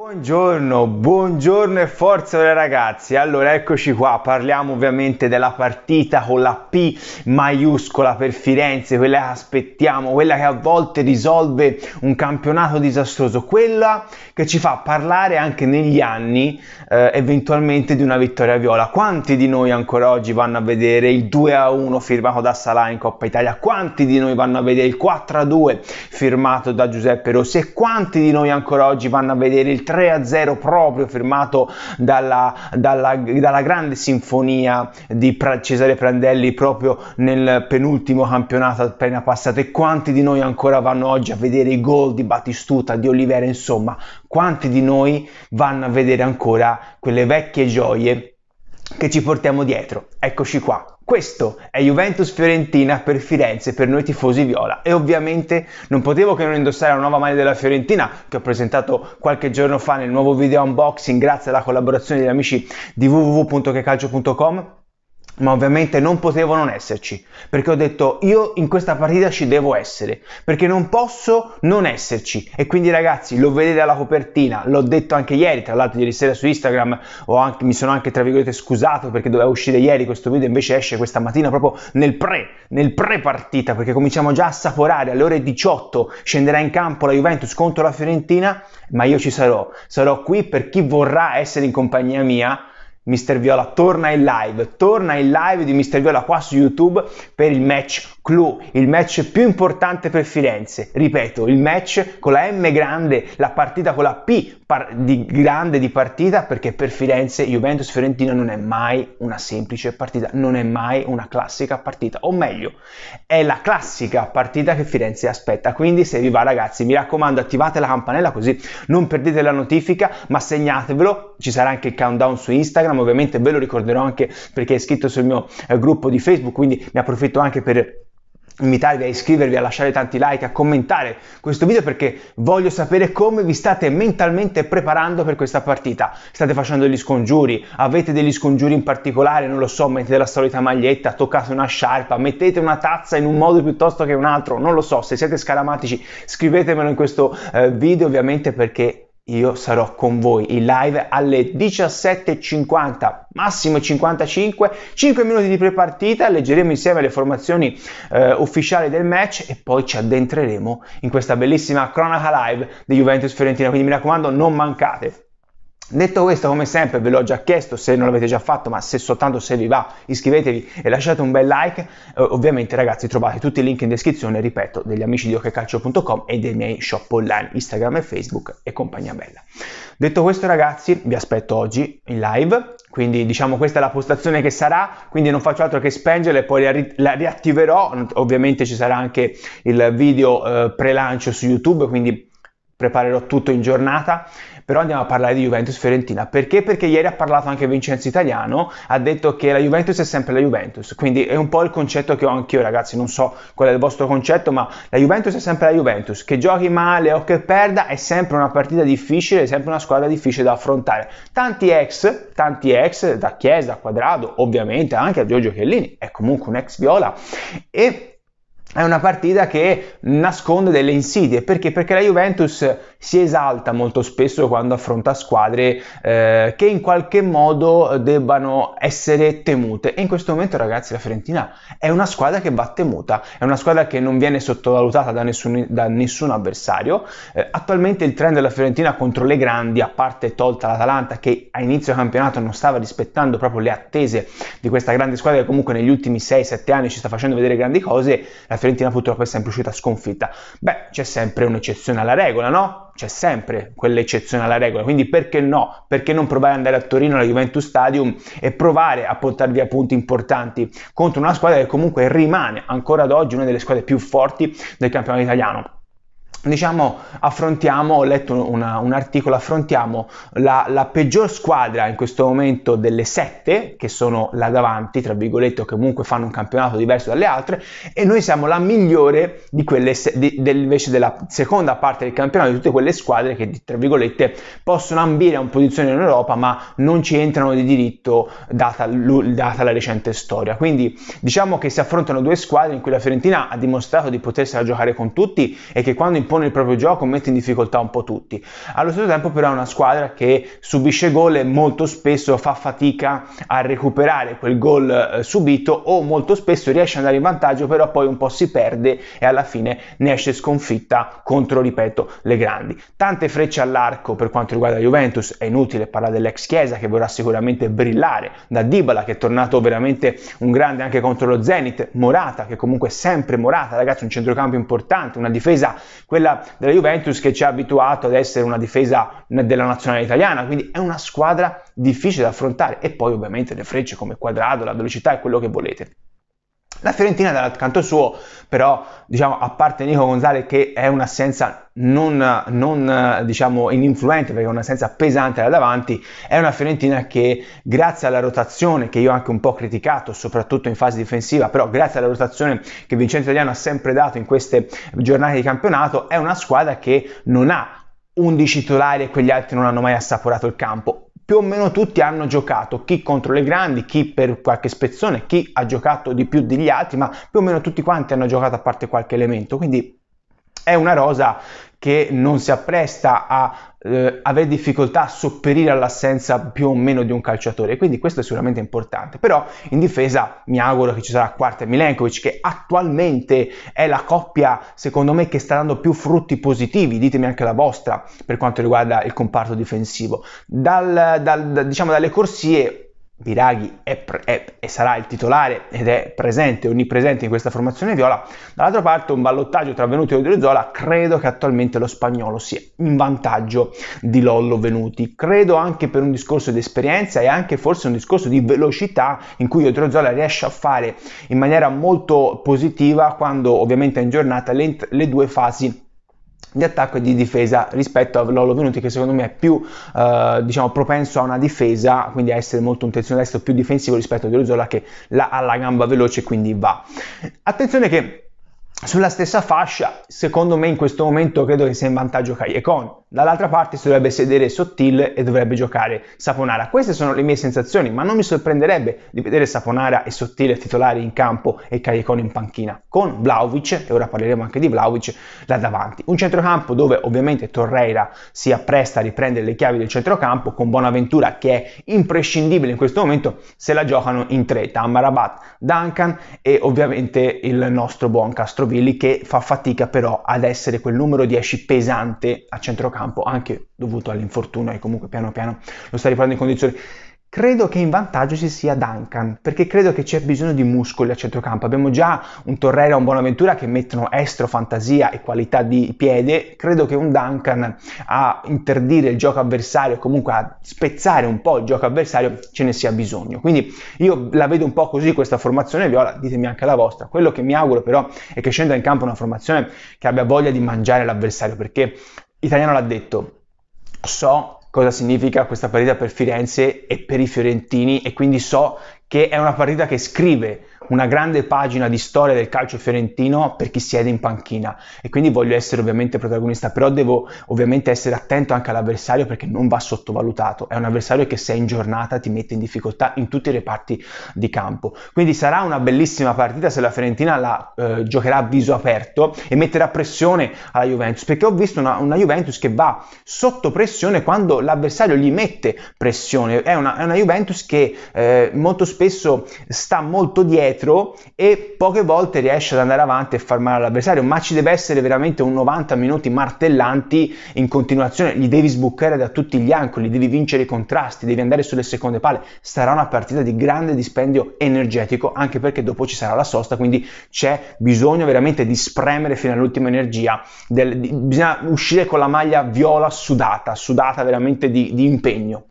Buongiorno, buongiorno e forza ragazzi. Allora, eccoci qua, parliamo ovviamente della partita con la P maiuscola per Firenze, quella che aspettiamo, quella che a volte risolve un campionato disastroso, quella che ci fa parlare anche negli anni eh, eventualmente di una vittoria viola. Quanti di noi ancora oggi vanno a vedere il 2-1 firmato da Salà in Coppa Italia? Quanti di noi vanno a vedere il 4-2 firmato da Giuseppe Rossi? E quanti di noi ancora oggi vanno a vedere il 3-0 proprio firmato dalla, dalla, dalla grande sinfonia di pra- Cesare Prandelli proprio nel penultimo campionato appena passato e quanti di noi ancora vanno oggi a vedere i gol di Battistuta, di Olivera, insomma quanti di noi vanno a vedere ancora quelle vecchie gioie che ci portiamo dietro. Eccoci qua. Questo è Juventus Fiorentina per Firenze, per noi tifosi viola. E ovviamente non potevo che non indossare la nuova maglia della Fiorentina, che ho presentato qualche giorno fa nel nuovo video unboxing, grazie alla collaborazione degli amici di www.checalcio.com ma ovviamente non potevo non esserci, perché ho detto io in questa partita ci devo essere, perché non posso non esserci. E quindi ragazzi, lo vedete alla copertina, l'ho detto anche ieri, tra l'altro ieri sera su Instagram anche, mi sono anche tra virgolette scusato perché doveva uscire ieri questo video, invece esce questa mattina proprio nel pre, nel pre partita, perché cominciamo già a saporare, alle ore 18 scenderà in campo la Juventus contro la Fiorentina, ma io ci sarò, sarò qui per chi vorrà essere in compagnia mia Mister Viola torna in live, torna in live di Mister Viola qua su YouTube per il match clou, il match più importante per Firenze. Ripeto, il match con la M grande, la partita con la P par- di grande di partita perché per Firenze Juventus Fiorentina non è mai una semplice partita, non è mai una classica partita, o meglio, è la classica partita che Firenze aspetta. Quindi se vi va ragazzi, mi raccomando, attivate la campanella così non perdete la notifica, ma segnatevelo, ci sarà anche il countdown su Instagram Instagram, ovviamente ve lo ricorderò anche perché è iscritto sul mio eh, gruppo di Facebook, quindi ne approfitto anche per invitarvi a iscrivervi, a lasciare tanti like, a commentare questo video perché voglio sapere come vi state mentalmente preparando per questa partita. State facendo degli scongiuri, avete degli scongiuri in particolare, non lo so, mettete la solita maglietta, toccate una sciarpa, mettete una tazza in un modo piuttosto che un altro, non lo so, se siete scaramatici scrivetemelo in questo eh, video ovviamente perché io sarò con voi in live alle 17.50, massimo 55, 5 minuti di prepartita, leggeremo insieme le formazioni eh, ufficiali del match e poi ci addentreremo in questa bellissima cronaca live di Juventus Fiorentina, quindi mi raccomando non mancate. Detto questo, come sempre, ve l'ho già chiesto se non l'avete già fatto, ma se soltanto se vi va, iscrivetevi e lasciate un bel like. Eh, ovviamente, ragazzi, trovate tutti i link in descrizione, ripeto, degli amici di occhecalcio.com e dei miei shop online, Instagram e Facebook e compagnia bella. Detto questo, ragazzi, vi aspetto oggi in live. Quindi, diciamo, questa è la postazione che sarà. Quindi, non faccio altro che spengerla e poi la, ri- la, riattiverò. Ovviamente, ci sarà anche il video eh, pre-lancio su YouTube. Quindi preparerò tutto in giornata, però andiamo a parlare di Juventus-Fiorentina. Perché? Perché ieri ha parlato anche Vincenzo Italiano, ha detto che la Juventus è sempre la Juventus, quindi è un po' il concetto che ho anch'io ragazzi, non so qual è il vostro concetto, ma la Juventus è sempre la Juventus, che giochi male o che perda è sempre una partita difficile, è sempre una squadra difficile da affrontare. Tanti ex, tanti ex, da Chiesa, da Quadrado, ovviamente anche a Giorgio Chiellini, è comunque un ex viola, e è una partita che nasconde delle insidie, perché? Perché la Juventus si esalta molto spesso quando affronta squadre eh, che in qualche modo debbano essere temute e in questo momento ragazzi la Fiorentina è una squadra che va temuta, è una squadra che non viene sottovalutata da nessun, da nessun avversario, eh, attualmente il trend della Fiorentina contro le grandi, a parte tolta l'Atalanta che a inizio campionato non stava rispettando proprio le attese di questa grande squadra che comunque negli ultimi 6-7 anni ci sta facendo vedere grandi cose, la Fiorentina purtroppo è sempre uscita sconfitta. Beh, c'è sempre un'eccezione alla regola, no? C'è sempre quell'eccezione alla regola, quindi perché no? Perché non provare ad andare a Torino alla Juventus Stadium e provare a portare via punti importanti contro una squadra che comunque rimane ancora ad oggi una delle squadre più forti del campionato italiano? diciamo affrontiamo, ho letto una, un articolo, affrontiamo la, la, peggior squadra in questo momento delle sette che sono là davanti, tra virgolette, o comunque fanno un campionato diverso dalle altre e noi siamo la migliore di quelle di, del, invece della seconda parte del campionato di tutte quelle squadre che tra virgolette possono ambire a un posizione in Europa ma non ci entrano di diritto data, data la recente storia. Quindi diciamo che si affrontano due squadre in cui la Fiorentina ha dimostrato di potersela giocare con tutti e che quando in impone il proprio gioco, mette in difficoltà un po' tutti. Allo stesso tempo però è una squadra che subisce gol e molto spesso fa fatica a recuperare quel gol eh, subito o molto spesso riesce ad andare in vantaggio però poi un po' si perde e alla fine ne esce sconfitta contro, ripeto, le grandi. Tante frecce all'arco per quanto riguarda Juventus, è inutile parlare dell'ex Chiesa che vorrà sicuramente brillare, da Dybala che è tornato veramente un grande anche contro lo Zenit, Morata che comunque è sempre Morata, ragazzi un centrocampo importante, una difesa quella quella della Juventus che ci ha abituato ad essere una difesa della nazionale italiana, quindi è una squadra difficile da affrontare e poi ovviamente le frecce come quadrato, la velocità e quello che volete. La Fiorentina dal canto suo, però, diciamo, a parte Nico Gonzalez che è un'assenza non, non diciamo, ininfluente, perché è un'assenza pesante là davanti, è una Fiorentina che grazie alla rotazione, che io ho anche un po' criticato, soprattutto in fase difensiva, però grazie alla rotazione che Vincenzo Italiano ha sempre dato in queste giornate di campionato, è una squadra che non ha 11 titolari e quegli altri non hanno mai assaporato il campo più o meno tutti hanno giocato, chi contro le grandi, chi per qualche spezzone, chi ha giocato di più degli altri, ma più o meno tutti quanti hanno giocato a parte qualche elemento, quindi è una rosa che non si appresta a eh, avere difficoltà a sopperire all'assenza più o meno di un calciatore, quindi questo è sicuramente importante. Però in difesa mi auguro che ci sarà Quarta e Milenkovic, che attualmente è la coppia, secondo me, che sta dando più frutti positivi, ditemi anche la vostra per quanto riguarda il comparto difensivo. Dal, dal, diciamo, dalle corsie Biraghi è, è, è, sarà il titolare ed è presente, onnipresente in questa formazione viola. Dall'altra parte un ballottaggio tra Venuti e Zola, credo che attualmente lo spagnolo sia in vantaggio di Lollo Venuti. Credo anche per un discorso di esperienza e anche forse un discorso di velocità in cui Zola riesce a fare in maniera molto positiva quando ovviamente è in giornata le, le due fasi di attacco e di difesa rispetto a Lolo Venuti che secondo me è più eh, diciamo propenso a una difesa quindi a essere molto un terzino destro più difensivo rispetto a Zola che la, ha la gamba veloce quindi va attenzione che sulla stessa fascia secondo me in questo momento credo che sia in vantaggio Cagliacon Dall'altra parte si dovrebbe sedere sottile e dovrebbe giocare Saponara. Queste sono le mie sensazioni, ma non mi sorprenderebbe di vedere Saponara e sottile titolari in campo e Cagliacone in panchina, con Vlaovic, e ora parleremo anche di Vlaovic, là davanti. Un centrocampo dove ovviamente Torreira si appresta a riprendere le chiavi del centrocampo, con Bonaventura che è imprescindibile in questo momento, se la giocano in tre, Tamarabat, Duncan e ovviamente il nostro buon Castrovilli che fa fatica però ad essere quel numero 10 pesante a centrocampo campo, anche dovuto all'infortunio e comunque piano piano lo sta riportando in condizioni. Credo che in vantaggio ci sia Duncan, perché credo che c'è bisogno di muscoli a centrocampo. Abbiamo già un Torreira e un Bonaventura che mettono estro, fantasia e qualità di piede. Credo che un Duncan a interdire il gioco avversario, comunque a spezzare un po' il gioco avversario, ce ne sia bisogno. Quindi io la vedo un po' così questa formazione viola, ditemi anche la vostra. Quello che mi auguro però è che scenda in campo una formazione che abbia voglia di mangiare l'avversario, perché Italiano l'ha detto, so cosa significa questa partita per Firenze e per i fiorentini e quindi so che è una partita che scrive una grande pagina di storia del calcio fiorentino per chi siede in panchina e quindi voglio essere ovviamente protagonista, però devo ovviamente essere attento anche all'avversario perché non va sottovalutato, è un avversario che se è in giornata ti mette in difficoltà in tutti i reparti di campo. Quindi sarà una bellissima partita se la Fiorentina la eh, giocherà a viso aperto e metterà pressione alla Juventus, perché ho visto una, una Juventus che va sotto pressione quando l'avversario gli mette pressione, è una, è una Juventus che eh, molto spesso sta molto dietro dietro e poche volte riesce ad andare avanti e far male all'avversario, ma ci deve essere veramente un 90 minuti martellanti in continuazione, li devi sbucare da tutti gli angoli, devi vincere i contrasti, devi andare sulle seconde palle, sarà una partita di grande dispendio energetico, anche perché dopo ci sarà la sosta, quindi c'è bisogno veramente di spremere fino all'ultima energia, del, di, bisogna uscire con la maglia viola sudata, sudata veramente di, di impegno.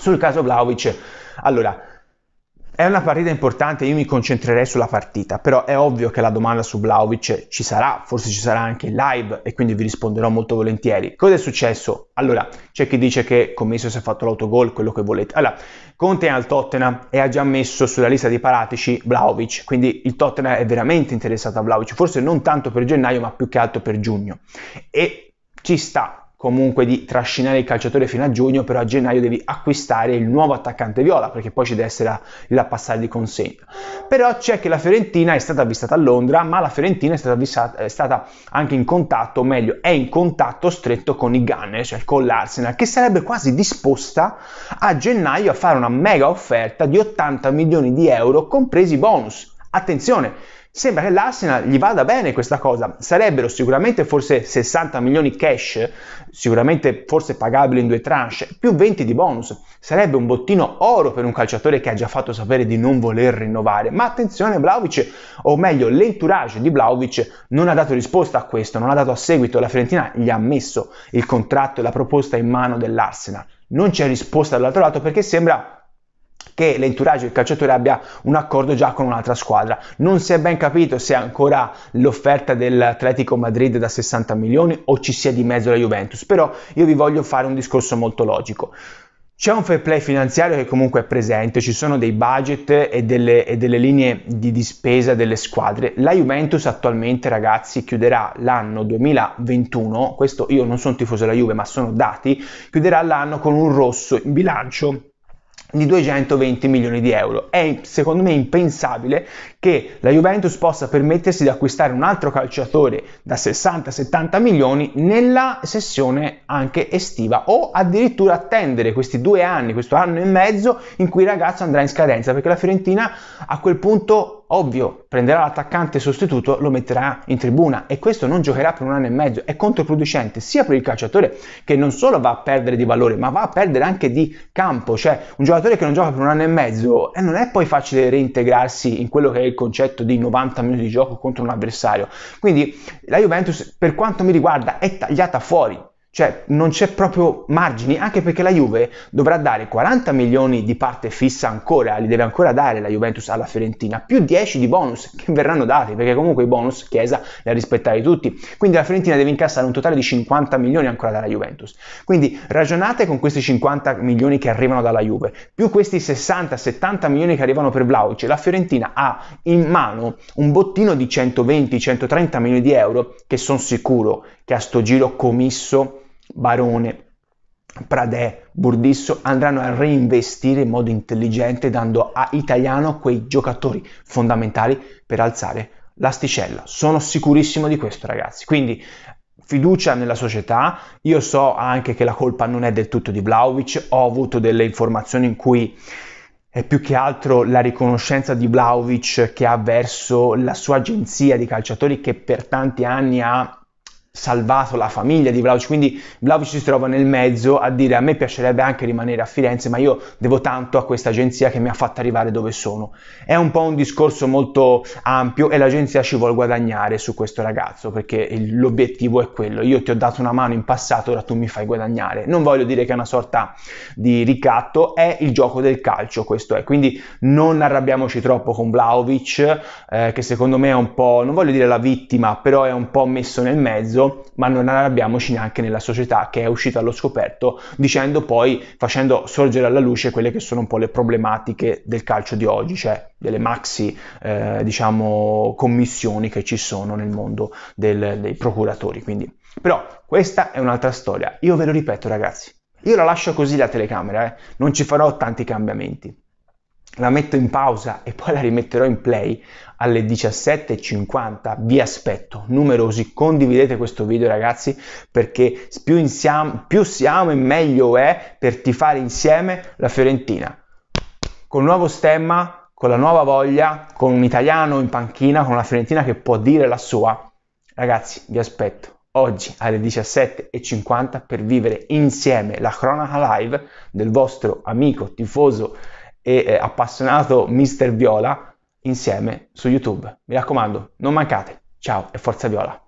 Sul caso Vlaovic, allora, è una partita importante, io mi concentrerei sulla partita, però è ovvio che la domanda su Vlaovic ci sarà, forse ci sarà anche in live e quindi vi risponderò molto volentieri. Cosa è successo? Allora, c'è chi dice che Commesso si è fatto l'autogol, quello che volete. Allora, Conte è al Tottenham e ha già messo sulla lista dei paratici Vlaovic, quindi il Tottenham è veramente interessato a Vlaovic, forse non tanto per gennaio ma più che altro per giugno. E ci sta, comunque di trascinare il calciatore fino a giugno, però a gennaio devi acquistare il nuovo attaccante viola perché poi ci deve essere la, la passare di consegna. Però c'è che la Fiorentina è stata avvistata a Londra, ma la Fiorentina è stata, avvistata, è stata anche in contatto, o meglio, è in contatto stretto con i Gunners, cioè con l'Arsenal, che sarebbe quasi disposta a gennaio a fare una mega offerta di 80 milioni di euro, compresi bonus. Attenzione! Sembra che l'Arsenal gli vada bene questa cosa. Sarebbero sicuramente forse 60 milioni cash, sicuramente forse pagabili in due tranche, più 20 di bonus. Sarebbe un bottino oro per un calciatore che ha già fatto sapere di non voler rinnovare. Ma attenzione, Vlaovic, o meglio, l'entourage di Vlaovic non ha dato risposta a questo, non ha dato a seguito. La Fiorentina gli ha messo il contratto e la proposta in mano dell'Arsenal. Non c'è risposta dall'altro lato perché sembra che l'entourage del calciatore abbia un accordo già con un'altra squadra. Non si è ben capito se ancora l'offerta dell'Atletico Madrid da 60 milioni o ci sia di mezzo la Juventus, però io vi voglio fare un discorso molto logico. C'è un fair play finanziario che comunque è presente, ci sono dei budget e delle, e delle linee di, di spesa delle squadre. La Juventus attualmente, ragazzi, chiuderà l'anno 2021, questo io non sono tifoso della Juve ma sono dati, chiuderà l'anno con un rosso in bilancio di 220 milioni di euro. È secondo me impensabile che la Juventus possa permettersi di acquistare un altro calciatore da 60-70 milioni nella sessione anche estiva o addirittura attendere questi due anni, questo anno e mezzo in cui il ragazzo andrà in scadenza perché la Fiorentina a quel punto ovvio, prenderà l'attaccante sostituto, lo metterà in tribuna e questo non giocherà per un anno e mezzo. È controproducente sia per il calciatore che non solo va a perdere di valore, ma va a perdere anche di campo. Cioè, un giocatore che non gioca per un anno e mezzo eh, non è poi facile reintegrarsi in quello che è il concetto di 90 minuti di gioco contro un avversario. Quindi la Juventus, per quanto mi riguarda, è tagliata fuori cioè non c'è proprio margini, anche perché la Juve dovrà dare 40 milioni di parte fissa ancora, li deve ancora dare la Juventus alla Fiorentina, più 10 di bonus che verranno dati, perché comunque i bonus Chiesa li ha rispettati tutti. Quindi la Fiorentina deve incassare un totale di 50 milioni ancora dalla Juventus. Quindi ragionate con questi 50 milioni che arrivano dalla Juve, più questi 60-70 milioni che arrivano per Vlaovic, la Fiorentina ha in mano un bottino di 120-130 milioni di euro che sono sicuro che a sto giro Comisso, Barone, Pradè, Burdisso andranno a reinvestire in modo intelligente dando a Italiano quei giocatori fondamentali per alzare l'asticella. Sono sicurissimo di questo ragazzi. Quindi fiducia nella società. Io so anche che la colpa non è del tutto di Vlaovic, ho avuto delle informazioni in cui è più che altro la riconoscenza di Vlaovic che ha verso la sua agenzia di calciatori che per tanti anni ha salvato la famiglia di Vlaovic, quindi Vlaovic si trova nel mezzo a dire a me piacerebbe anche rimanere a Firenze, ma io devo tanto a questa agenzia che mi ha fatto arrivare dove sono. È un po' un discorso molto ampio e l'agenzia ci vuole guadagnare su questo ragazzo, perché l'obiettivo è quello, io ti ho dato una mano in passato, ora tu mi fai guadagnare. Non voglio dire che è una sorta di ricatto, è il gioco del calcio, questo è. Quindi non arrabbiamoci troppo con Vlaovic, eh, che secondo me è un po', non voglio dire la vittima, però è un po' messo nel mezzo, ma non arrabbiamoci neanche nella società che è uscita allo scoperto, dicendo poi, facendo sorgere alla luce quelle che sono un po' le problematiche del calcio di oggi, cioè delle maxi, eh, diciamo, commissioni che ci sono nel mondo del, dei procuratori. Quindi. Però questa è un'altra storia. Io ve lo ripeto, ragazzi, io la lascio così la telecamera, eh? non ci farò tanti cambiamenti la metto in pausa e poi la rimetterò in play alle 17.50. Vi aspetto, numerosi, condividete questo video ragazzi perché più, insiam- più siamo e meglio è per tifare insieme la Fiorentina. Col nuovo stemma, con la nuova voglia, con un italiano in panchina, con una Fiorentina che può dire la sua. Ragazzi, vi aspetto oggi alle 17.50 per vivere insieme la cronaca live del vostro amico tifoso e eh, appassionato Mister Viola insieme su YouTube. Mi raccomando, non mancate. Ciao e forza Viola!